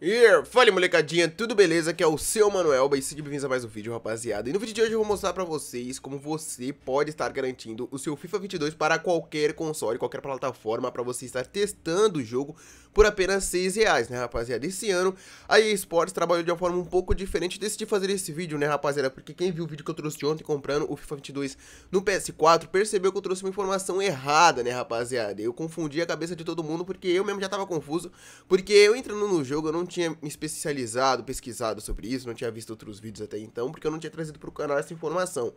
Yeah. Fala molecadinha, tudo beleza? Aqui é o seu Manuel, e sejam bem-vindos a mais um vídeo, rapaziada. E no vídeo de hoje eu vou mostrar pra vocês como você pode estar garantindo o seu FIFA 22 para qualquer console, qualquer plataforma, pra você estar testando o jogo por apenas 6 reais, né, rapaziada? Esse ano, a EA Sports trabalhou de uma forma um pouco diferente, decidi fazer esse vídeo, né, rapaziada? Porque quem viu o vídeo que eu trouxe ontem comprando o FIFA 22 no PS4, percebeu que eu trouxe uma informação errada, né, rapaziada? Eu confundi a cabeça de todo mundo, porque eu mesmo já tava confuso, porque eu entrando no jogo, eu não tinha me especializado, pesquisado sobre isso, não tinha visto outros vídeos até então, porque eu não tinha trazido para o canal essa informação.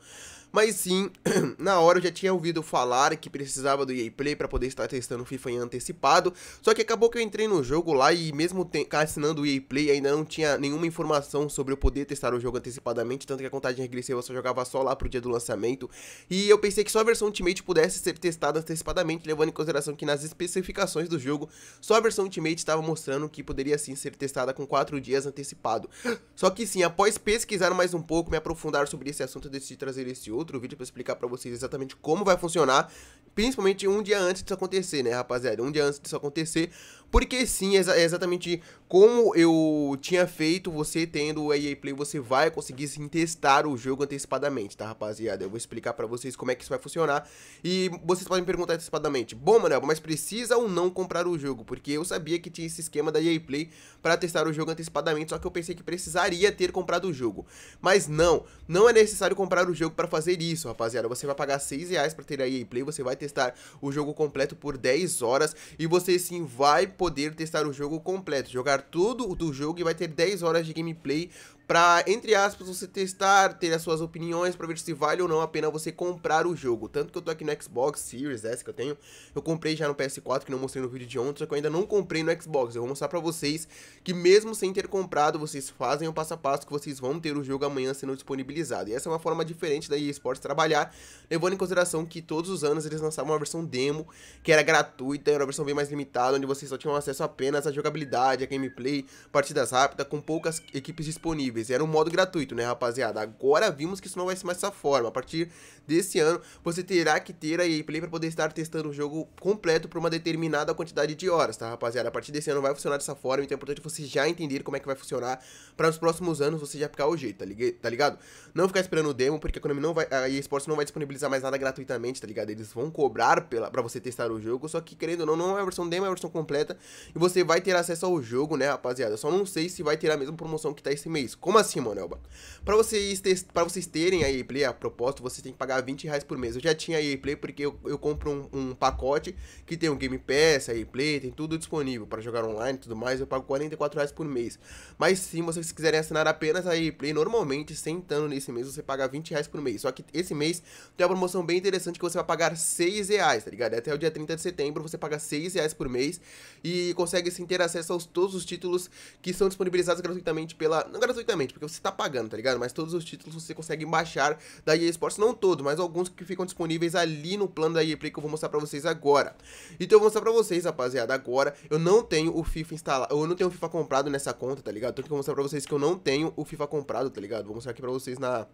Mas sim, na hora eu já tinha ouvido falar que precisava do EA Play para poder estar testando FIFA em antecipado, só que acabou que eu entrei no jogo lá e mesmo assinando o EA Play ainda não tinha nenhuma informação sobre eu poder testar o jogo antecipadamente, tanto que a contagem regressiva eu só jogava só lá pro dia do lançamento, e eu pensei que só a versão Ultimate pudesse ser testada antecipadamente, levando em consideração que nas especificações do jogo, só a versão Ultimate estava mostrando que poderia sim ser testada com 4 dias antecipado. Só que sim, após pesquisar mais um pouco, me aprofundar sobre esse assunto, decidi trazer esse outro vídeo para explicar para vocês exatamente como vai funcionar Principalmente um dia antes disso acontecer, né, rapaziada? Um dia antes disso acontecer. Porque sim, é exatamente como eu tinha feito, você tendo o EA Play, você vai conseguir sim testar o jogo antecipadamente, tá, rapaziada? Eu vou explicar para vocês como é que isso vai funcionar. E vocês podem me perguntar antecipadamente, bom, mano, mas precisa ou não comprar o jogo? Porque eu sabia que tinha esse esquema da EA Play para testar o jogo antecipadamente, só que eu pensei que precisaria ter comprado o jogo. Mas não, não é necessário comprar o jogo para fazer isso, rapaziada. Você vai pagar 6 reais pra ter a EA Play, você vai testar o jogo completo por 10 horas e você sim vai poder testar o jogo completo, jogar todo o do jogo e vai ter 10 horas de gameplay para entre aspas, você testar, ter as suas opiniões para ver se vale ou não a pena você comprar o jogo. Tanto que eu tô aqui no Xbox Series S que eu tenho, eu comprei já no PS4, que não mostrei no vídeo de ontem, só que eu ainda não comprei no Xbox. Eu vou mostrar para vocês que mesmo sem ter comprado, vocês fazem o passo a passo que vocês vão ter o jogo amanhã sendo disponibilizado. E essa é uma forma diferente da EA Sports trabalhar, levando em consideração que todos os anos eles lançavam uma versão demo, que era gratuita, era uma versão bem mais limitada, onde vocês só tinham acesso apenas à jogabilidade, à gameplay, partidas rápidas, com poucas equipes disponíveis. Era um modo gratuito, né, rapaziada? Agora vimos que isso não vai ser mais essa forma. A partir desse ano, você terá que ter a EA Play para poder estar testando o jogo completo por uma determinada quantidade de horas, tá, rapaziada? A partir desse ano vai funcionar dessa forma, então é importante você já entender como é que vai funcionar para nos próximos anos você já ficar o jeito, tá, tá ligado? Não ficar esperando o demo, porque a não vai, a EA Sports não vai disponibilizar mais nada gratuitamente, tá ligado? Eles vão cobrar pela, pra você testar o jogo, só que querendo ou não, não é a versão demo, é a versão completa, e você vai ter acesso ao jogo, né, rapaziada? Só não sei se vai ter a mesma promoção que tá esse mês, como assim, Monelba? Para vocês, ter, vocês terem a EA Play, a propósito, vocês têm que pagar 20 reais por mês. Eu já tinha a EA Play porque eu, eu compro um, um, pacote que tem um Game Pass, a EA Play, tem tudo disponível para jogar online e tudo mais. Eu pago 44 reais por mês. Mas sim, vocês quiserem assinar apenas a EA Play, normalmente, sentando nesse mês, você paga 20 reais por mês. Só que esse mês tem uma promoção bem interessante que você vai pagar 6 reais, tá ligado? É até o dia 30 de setembro você paga 6 reais por mês e consegue sim ter acesso aos todos os títulos que são disponibilizados gratuitamente pela. Não gratuitamente gratuitamente, porque você tá pagando, tá ligado? Mas todos os títulos você consegue baixar da EA Sports, não todos, mas alguns que ficam disponíveis ali no plano da EA Play que eu vou mostrar pra vocês agora. Então eu vou mostrar pra vocês, rapaziada, agora, eu não tenho o FIFA instalado, eu não tenho o FIFA comprado nessa conta, tá ligado? Então eu vou mostrar pra vocês é que eu não tenho o FIFA comprado, tá ligado? Vou mostrar aqui pra vocês na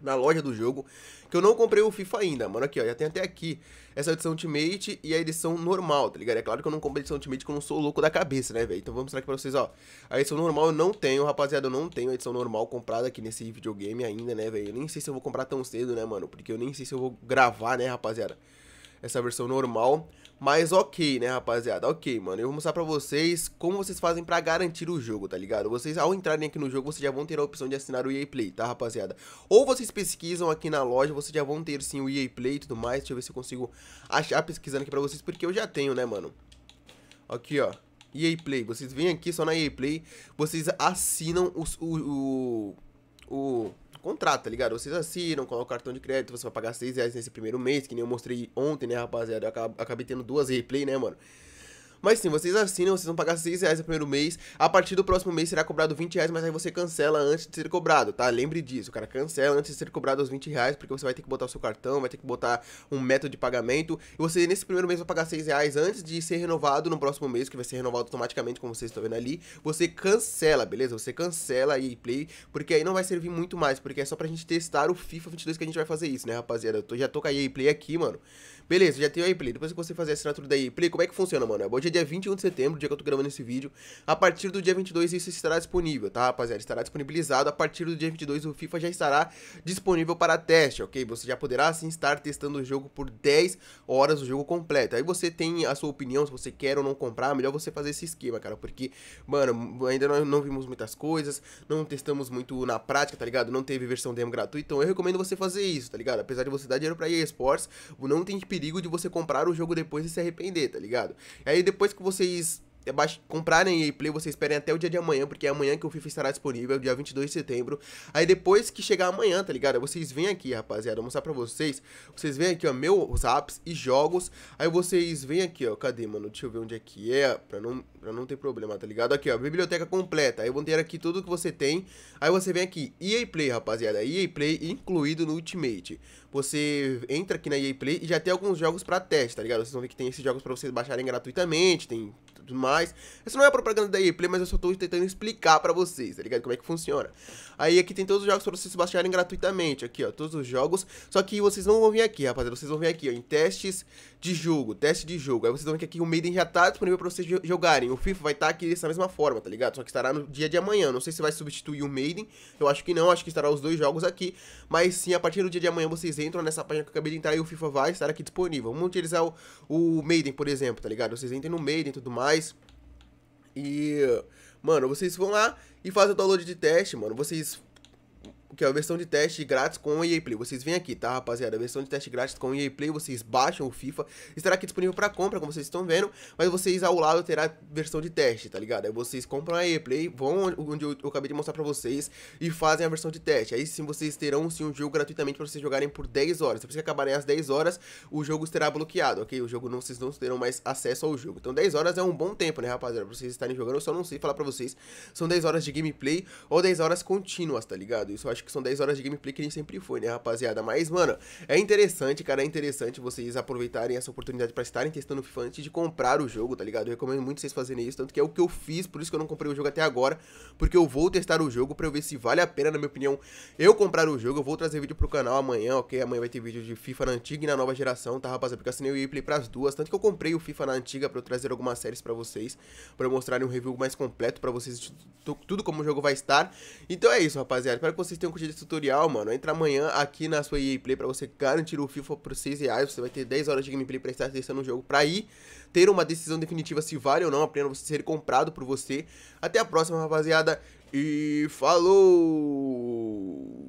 na loja do jogo, que eu não comprei o FIFA ainda, mano, aqui ó, já tem até aqui essa edição Ultimate e a edição normal, tá ligado? É claro que eu não comprei a edição Ultimate porque eu não sou louco da cabeça, né, velho? Então vou mostrar aqui pra vocês, ó, a edição normal eu não tenho, rapaziada, eu não tenho a edição normal comprada aqui nesse videogame ainda, né, velho? Eu nem sei se eu vou comprar tão cedo, né, mano, porque eu nem sei se eu vou gravar, né, rapaziada? essa versão normal. Mas ok, né, rapaziada? Ok, mano. Eu vou mostrar pra vocês como vocês fazem pra garantir o jogo, tá ligado? Vocês, ao entrarem aqui no jogo, vocês já vão ter a opção de assinar o EA Play, tá, rapaziada? Ou vocês pesquisam aqui na loja, vocês já vão ter, sim, o EA Play e tudo mais. Deixa eu ver se eu consigo achar pesquisando aqui pra vocês, porque eu já tenho, né, mano? Aqui, ó. EA Play. Vocês vêm aqui só na EA Play, vocês assinam os, o... o... o contrato, tá ligado? Vocês assinam, colocam o cartão de crédito, você vai pagar 6 reais nesse primeiro mês, que nem eu mostrei ontem, né, rapaziada? Eu acabei tendo duas replay, né, mano? Mas sim, vocês assinam, vocês vão pagar 6 reais no primeiro mês. A partir do próximo mês será cobrado 20 reais, mas aí você cancela antes de ser cobrado, tá? Lembre disso, o cara cancela antes de ser cobrado os 20 reais, porque você vai ter que botar o seu cartão, vai ter que botar um método de pagamento. E você, nesse primeiro mês, vai pagar 6 reais antes de ser renovado no próximo mês, que vai ser renovado automaticamente, como vocês estão vendo ali. Você cancela, beleza? Você cancela e Play, porque aí não vai servir muito mais, porque é só pra gente testar o FIFA 22 que a gente vai fazer isso, né, rapaziada? Eu tô, já tô com a EA Play aqui, mano. Beleza, já tem o Play. Depois que você fazer a assinatura da Play, como é que funciona, mano? É hoje é dia 21 de setembro, dia que eu tô gravando esse vídeo. A partir do dia 22 isso estará disponível, tá, rapaziada? Estará disponibilizado. A partir do dia 22 o FIFA já estará disponível para teste, ok? Você já poderá, assim, estar testando o jogo por 10 horas, o jogo completo. Aí você tem a sua opinião, se você quer ou não comprar, melhor você fazer esse esquema, cara. Porque, mano, ainda não, não vimos muitas coisas, não testamos muito na prática, tá ligado? Não teve versão demo gratuita, então eu recomendo você fazer isso, tá ligado? Apesar de você dar dinheiro pra esports Sports, não tem que perigo de você comprar o jogo depois e se arrepender, tá ligado? E aí depois que vocês é comprarem a Play, vocês esperem até o dia de amanhã, porque é amanhã que o FIFA estará disponível, dia 22 de setembro. Aí depois que chegar amanhã, tá ligado? Vocês vêm aqui, rapaziada, vou mostrar pra vocês. Vocês vêm aqui, ó, meus apps e jogos. Aí vocês vêm aqui, ó, cadê, mano? Deixa eu ver onde é que é, pra não, pra não ter problema, tá ligado? Aqui, ó, biblioteca completa. Aí vão ter aqui tudo que você tem. Aí você vem aqui, EA Play, rapaziada, EA Play incluído no Ultimate. Você entra aqui na EA Play e já tem alguns jogos pra teste, tá ligado? Vocês vão ver que tem esses jogos pra vocês baixarem gratuitamente, tem tudo mais. Essa não é propaganda da EA mas eu só tô tentando explicar para vocês, tá ligado? Como é que funciona. Aí aqui tem todos os jogos para vocês baixarem gratuitamente, aqui ó, todos os jogos. Só que vocês não vão vir aqui, rapaziada, vocês vão vir aqui ó, em testes de jogo, teste de jogo. Aí vocês vão ver que aqui o Maiden já tá disponível para vocês jogarem. O FIFA vai estar tá aqui dessa mesma forma, tá ligado? Só que estará no dia de amanhã, não sei se vai substituir o Maiden, eu acho que não, acho que estará os dois jogos aqui. Mas sim, a partir do dia de amanhã vocês entram nessa página que eu acabei de entrar e o FIFA vai estar aqui disponível. Vamos utilizar o, o Maiden, por exemplo, tá ligado? Vocês entram no Maiden e tudo mais. E Mano, vocês vão lá e fazem o download de teste, mano. Vocês que é a versão de teste grátis com o EA Play. Vocês vêm aqui, tá, rapaziada? A versão de teste grátis com o EA Play, vocês baixam o FIFA. Estará aqui disponível para compra, como vocês estão vendo, mas vocês ao lado terá versão de teste, tá ligado? Aí vocês compram a EA Play, vão onde eu, eu acabei de mostrar para vocês e fazem a versão de teste. Aí sim vocês terão sim um jogo gratuitamente para vocês jogarem por 10 horas. Se vocês acabarem as 10 horas, o jogo estará bloqueado, OK? O jogo não vocês não terão mais acesso ao jogo. Então 10 horas é um bom tempo, né, rapaziada, pra vocês estarem jogando. Eu só não sei falar para vocês, são 10 horas de gameplay ou 10 horas contínuas, tá ligado? Isso eu acho que são 10 horas de gameplay que nem sempre foi, né, rapaziada? Mas, mano, é interessante, cara, é interessante vocês aproveitarem essa oportunidade para estarem testando o FIFA antes de comprar o jogo, tá ligado? Eu recomendo muito vocês fazerem isso, tanto que é o que eu fiz, por isso que eu não comprei o jogo até agora, porque eu vou testar o jogo para eu ver se vale a pena, na minha opinião, eu comprar o jogo. Eu vou trazer vídeo pro canal amanhã, ok? Amanhã vai ter vídeo de FIFA na antiga e na nova geração, tá, rapaziada? Porque eu assinei o replay pras duas, tanto que eu comprei o FIFA na antiga para eu trazer algumas séries para vocês, para eu mostrar um review mais completo para vocês, tudo como o jogo vai estar. Então é isso, rapaziada. Espero que vocês tenham tem um curso tutorial, mano. Entra amanhã aqui na sua EA Play pra você garantir o FIFA por 6 reais. Você vai ter 10 horas de gameplay pra estar testando o jogo pra ir ter uma decisão definitiva se vale ou não a pena você ser comprado por você. Até a próxima, rapaziada. E falou!